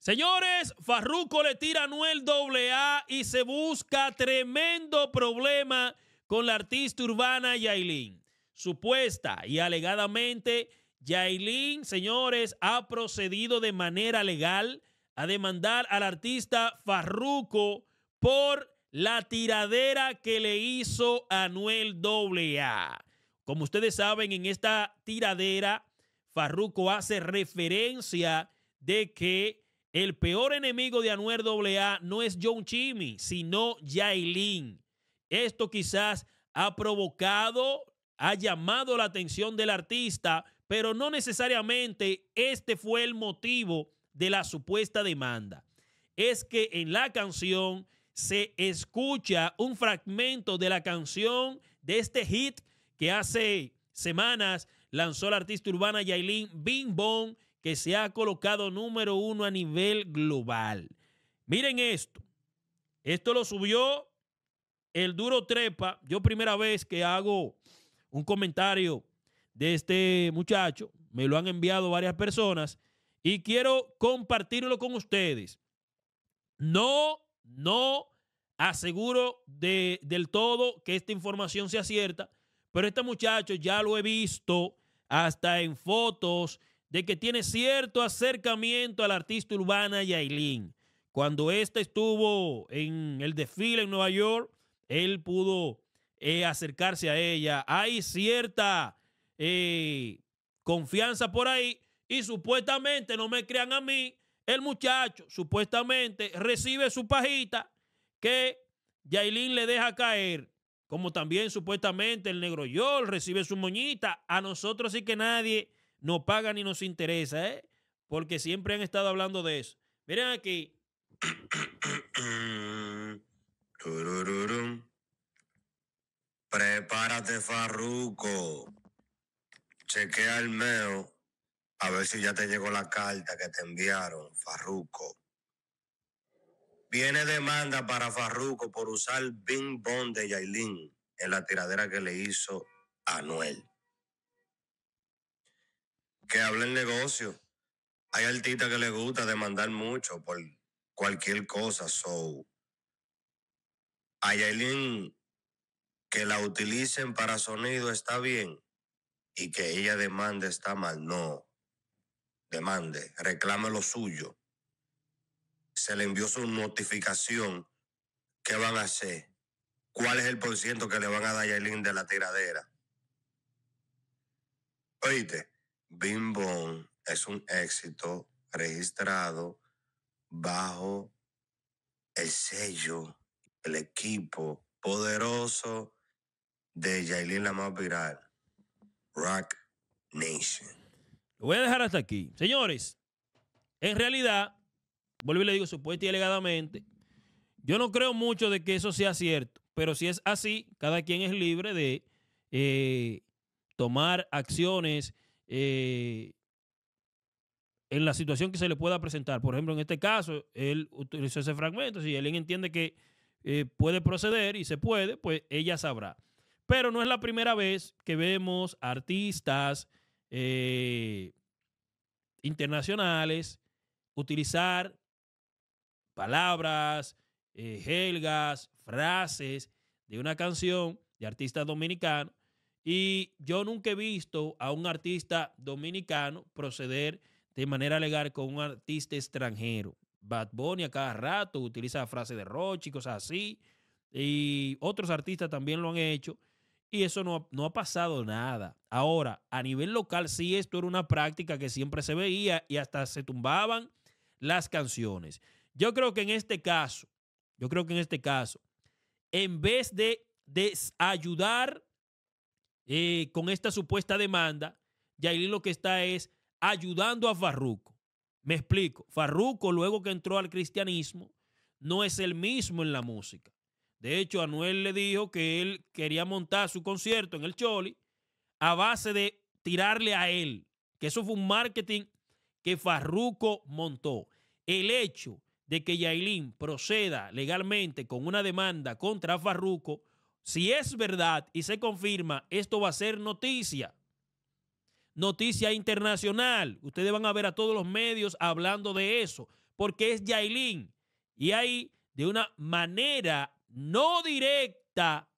Señores, Farruco le tira a Anuel AA y se busca tremendo problema con la artista urbana Yailin. Supuesta y alegadamente, Yailin, señores, ha procedido de manera legal a demandar al artista Farruco por la tiradera que le hizo a Nuel AA. Como ustedes saben, en esta tiradera, Farruco hace referencia de que el peor enemigo de Anuer AA no es John Chimmy, sino Yailin. Esto quizás ha provocado, ha llamado la atención del artista, pero no necesariamente este fue el motivo de la supuesta demanda. Es que en la canción se escucha un fragmento de la canción de este hit que hace semanas lanzó la artista urbana Yailin Bing Bong que se ha colocado número uno a nivel global. Miren esto. Esto lo subió el duro trepa. Yo primera vez que hago un comentario de este muchacho. Me lo han enviado varias personas y quiero compartirlo con ustedes. No, no aseguro del todo que esta información sea cierta, pero este muchacho ya lo he visto hasta en fotos de que tiene cierto acercamiento al artista urbana Yailin. Cuando ésta estuvo en el desfile en Nueva York, él pudo eh, acercarse a ella. Hay cierta eh, confianza por ahí y supuestamente, no me crean a mí, el muchacho supuestamente recibe su pajita que Yailin le deja caer, como también supuestamente el negro Yol recibe su moñita. A nosotros sí que nadie pagan paga ni nos interesa, ¿eh? Porque siempre han estado hablando de eso. Miren aquí. Prepárate, Farruco. Chequea el meo. A ver si ya te llegó la carta que te enviaron, Farruco. Viene demanda para Farruco por usar Bing Bond de Yailin en la tiradera que le hizo a Noel que hablen el negocio. Hay artistas que le gusta demandar mucho por cualquier cosa. So, a Yailin que la utilicen para sonido está bien y que ella demande está mal. No. Demande, reclame lo suyo. Se le envió su notificación. ¿Qué van a hacer? ¿Cuál es el porciento que le van a dar a Yailin de la tiradera? Oíste. Bim Bom es un éxito registrado bajo el sello, el equipo poderoso de Yailin la más viral, Rock Nation. Lo voy a dejar hasta aquí. Señores, en realidad, vuelvo y le digo supuestamente y alegadamente, yo no creo mucho de que eso sea cierto, pero si es así, cada quien es libre de eh, tomar acciones eh, en la situación que se le pueda presentar. Por ejemplo, en este caso, él utilizó ese fragmento. Si él entiende que eh, puede proceder y se puede, pues ella sabrá. Pero no es la primera vez que vemos artistas eh, internacionales utilizar palabras, eh, helgas, frases de una canción de artistas dominicanos y yo nunca he visto a un artista dominicano proceder de manera legal con un artista extranjero. Bad Bunny a cada rato utiliza frase de Roche y cosas así. Y otros artistas también lo han hecho. Y eso no, no ha pasado nada. Ahora, a nivel local, sí, esto era una práctica que siempre se veía y hasta se tumbaban las canciones. Yo creo que en este caso, yo creo que en este caso, en vez de desayudar eh, con esta supuesta demanda, Yailin lo que está es ayudando a Farruco. Me explico, Farruco luego que entró al cristianismo no es el mismo en la música. De hecho, Anuel le dijo que él quería montar su concierto en el Choli a base de tirarle a él, que eso fue un marketing que Farruco montó. El hecho de que Yailin proceda legalmente con una demanda contra Farruco si es verdad y se confirma, esto va a ser noticia. Noticia internacional. Ustedes van a ver a todos los medios hablando de eso, porque es Yailin. Y ahí, de una manera no directa,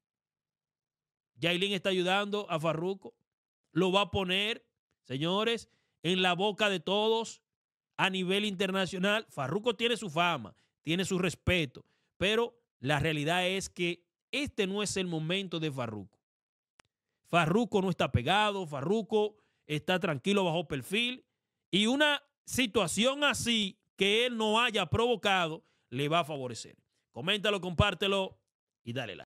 Yailin está ayudando a Farruco. Lo va a poner, señores, en la boca de todos a nivel internacional. Farruco tiene su fama, tiene su respeto, pero la realidad es que este no es el momento de Farruco. Farruco no está pegado, Farruco está tranquilo bajo perfil y una situación así que él no haya provocado le va a favorecer. Coméntalo, compártelo y dale like.